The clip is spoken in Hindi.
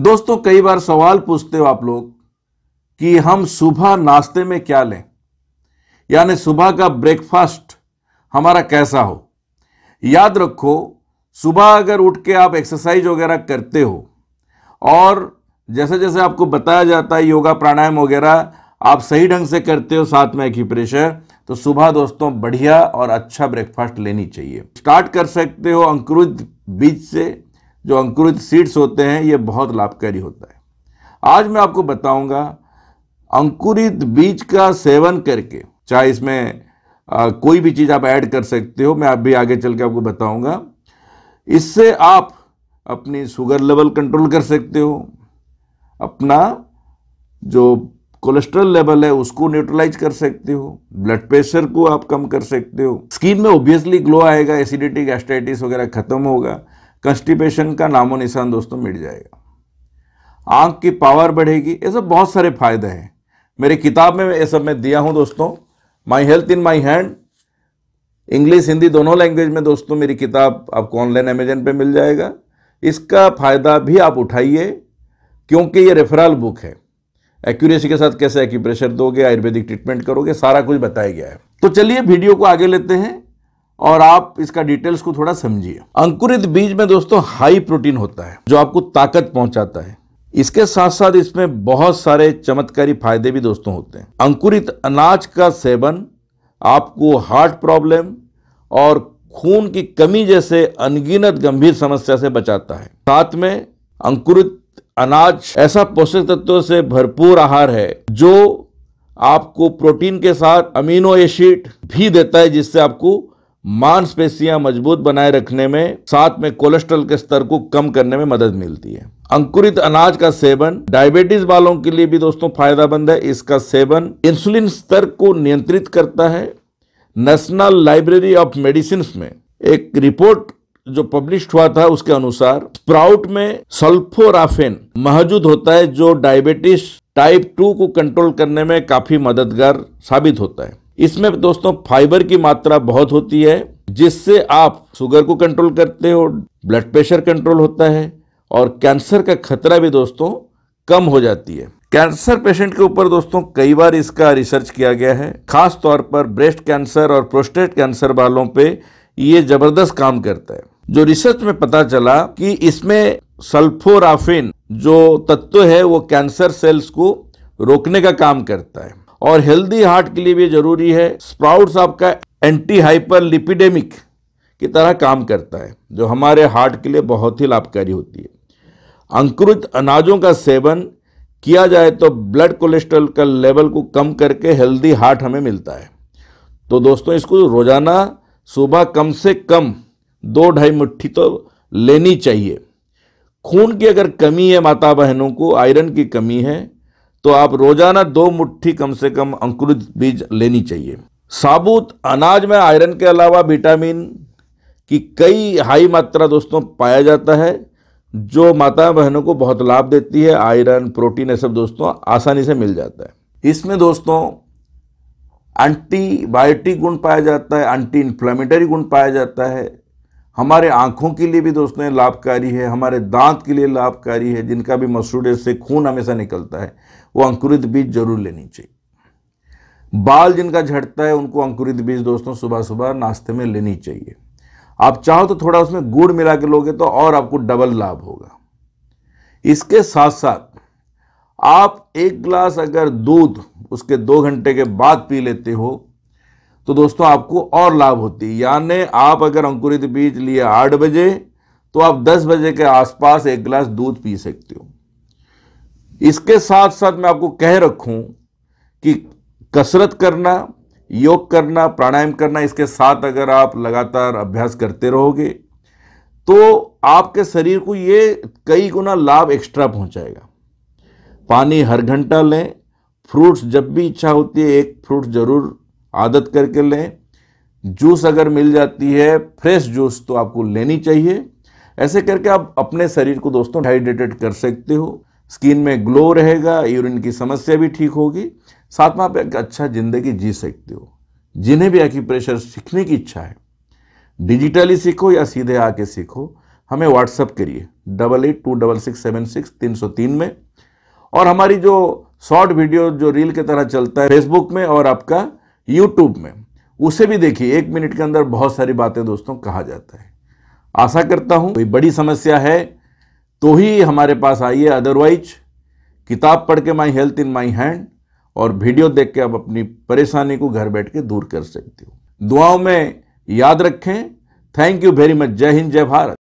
दोस्तों कई बार सवाल पूछते हो आप लोग कि हम सुबह नाश्ते में क्या लें यानी सुबह का ब्रेकफास्ट हमारा कैसा हो याद रखो सुबह अगर उठ के आप एक्सरसाइज वगैरह करते हो और जैसे जैसे आपको बताया जाता है योगा प्राणायाम वगैरह आप सही ढंग से करते हो साथ में एक्यूप्रेशर तो सुबह दोस्तों बढ़िया और अच्छा ब्रेकफास्ट लेनी चाहिए स्टार्ट कर सकते हो अंकुरित बीज से जो अंकुरित सीड्स होते हैं ये बहुत लाभकारी होता है आज मैं आपको बताऊंगा अंकुरित बीज का सेवन करके चाहे इसमें आ, कोई भी चीज़ आप ऐड कर सकते हो मैं आप भी आगे चल के आपको बताऊंगा इससे आप अपनी शुगर लेवल कंट्रोल कर सकते हो अपना जो कोलेस्ट्रॉल लेवल है उसको न्यूट्रलाइज कर सकते हो ब्लड प्रेशर को आप कम कर सकते हो स्किन में ऑब्वियसली ग्लो आएगा एसिडिटी गैस्ट्राइटिस वगैरह खत्म होगा कंस्टिपेशन का नामो निशान दोस्तों मिट जाएगा आंख की पावर बढ़ेगी ये सब बहुत सारे फायदे हैं मेरी किताब में ये सब मैं दिया हूँ दोस्तों my health in my hand English Hindi दोनों लैंग्वेज में दोस्तों मेरी किताब आपको ऑनलाइन अमेजन पे मिल जाएगा इसका फ़ायदा भी आप उठाइए क्योंकि ये रेफरल बुक है एक्यूरेसी के साथ कैसे एक्यूप्रेशर दोगे आयुर्वेदिक ट्रीटमेंट करोगे सारा कुछ बताया गया है तो चलिए वीडियो को आगे लेते हैं और आप इसका डिटेल्स को थोड़ा समझिए अंकुरित बीज में दोस्तों हाई प्रोटीन होता है जो आपको ताकत पहुंचाता है इसके साथ साथ इसमें बहुत सारे चमत्कारी फायदे भी दोस्तों होते हैं अंकुरित अनाज का सेवन आपको हार्ट प्रॉब्लम और खून की कमी जैसे अनगिनत गंभीर समस्या से बचाता है साथ में अंकुरित अनाज ऐसा पोषक तत्वों से भरपूर आहार है जो आपको प्रोटीन के साथ अमीनो एसिड भी देता है जिससे आपको मांसपेशियां मजबूत बनाए रखने में साथ में कोलेस्ट्रॉल के स्तर को कम करने में मदद मिलती है अंकुरित अनाज का सेवन डायबिटीज वालों के लिए भी दोस्तों फायदेमंद है इसका सेवन इंसुलिन स्तर को नियंत्रित करता है नेशनल लाइब्रेरी ऑफ मेडिसिन में एक रिपोर्ट जो पब्लिश हुआ था उसके अनुसार स्प्राउट में सल्फोराफेन मौजूद होता है जो डायबिटीज टाइप टू को कंट्रोल करने में काफी मददगार साबित होता है इसमें दोस्तों फाइबर की मात्रा बहुत होती है जिससे आप शुगर को कंट्रोल करते हो ब्लड प्रेशर कंट्रोल होता है और कैंसर का खतरा भी दोस्तों कम हो जाती है कैंसर पेशेंट के ऊपर दोस्तों कई बार इसका रिसर्च किया गया है खास तौर पर ब्रेस्ट कैंसर और प्रोस्टेट कैंसर वालों पे ये जबरदस्त काम करता है जो रिसर्च में पता चला कि इसमें सल्फोराफिन जो तत्व है वो कैंसर सेल्स को रोकने का काम करता है और हेल्दी हार्ट के लिए भी ज़रूरी है स्प्राउट्स आपका एंटी हाइपर लिपिडेमिक की तरह काम करता है जो हमारे हार्ट के लिए बहुत ही लाभकारी होती है अंकुरित अनाजों का सेवन किया जाए तो ब्लड कोलेस्ट्रॉल का लेवल को कम करके हेल्दी हार्ट हमें मिलता है तो दोस्तों इसको रोज़ाना सुबह कम से कम दो ढाई मुट्ठी तो लेनी चाहिए खून की अगर कमी है माता बहनों को आयरन की कमी है तो आप रोजाना दो मुट्ठी कम से कम अंकुरित बीज लेनी चाहिए साबुत अनाज में आयरन के अलावा विटामिन की कई हाई मात्रा दोस्तों पाया जाता है जो माता बहनों को बहुत लाभ देती है आयरन प्रोटीन ये सब दोस्तों आसानी से मिल जाता है इसमें दोस्तों एंटीबायोटिक गुण पाया जाता है एंटी इन्फ्लामेटरी गुण पाया जाता है हमारे आँखों के लिए भी दोस्तों लाभकारी है हमारे दांत के लिए लाभकारी है जिनका भी मसूड़े से खून हमेशा निकलता है वो अंकुरित बीज जरूर लेनी चाहिए बाल जिनका झड़ता है उनको अंकुरित बीज दोस्तों सुबह सुबह नाश्ते में लेनी चाहिए आप चाहो तो थोड़ा उसमें गुड़ मिला के लोगे तो और आपको डबल लाभ होगा इसके साथ साथ आप एक गिलास अगर दूध उसके दो घंटे के बाद पी लेते हो तो दोस्तों आपको और लाभ होती है यानी आप अगर अंकुरित बीज लिए आठ बजे तो आप दस बजे के आसपास एक गिलास दूध पी सकते हो इसके साथ साथ मैं आपको कह रखूं कि कसरत करना योग करना प्राणायाम करना इसके साथ अगर आप लगातार अभ्यास करते रहोगे तो आपके शरीर को ये कई गुना लाभ एक्स्ट्रा पहुंचाएगा पानी हर घंटा लें फ्रूट्स जब भी इच्छा होती है एक फ्रूट ज़रूर आदत करके लें जूस अगर मिल जाती है फ्रेश जूस तो आपको लेनी चाहिए ऐसे करके आप अपने शरीर को दोस्तों हाइड्रेटेड कर सकते हो स्किन में ग्लो रहेगा यूरिन की समस्या भी ठीक होगी साथ में आप एक अच्छा ज़िंदगी जी सकते हो जिन्हें भी प्रेशर सीखने की इच्छा है डिजिटली सीखो या सीधे आके सीखो हमें व्हाट्सअप करिए double eight two double six seven six तीन सौ तीन में और हमारी जो शॉर्ट वीडियो जो रील के तरह चलता है फेसबुक में और आपका यूट्यूब में उसे भी देखिए एक मिनट के अंदर बहुत सारी बातें दोस्तों कहा जाता है आशा करता हूं कोई बड़ी समस्या है तो ही हमारे पास आइए अदरवाइज किताब पढ़ के my health in my hand और वीडियो देख के आप अपनी परेशानी को घर बैठ के दूर कर सकते हो दुआओं में याद रखें थैंक यू वेरी मच जय हिंद जय भारत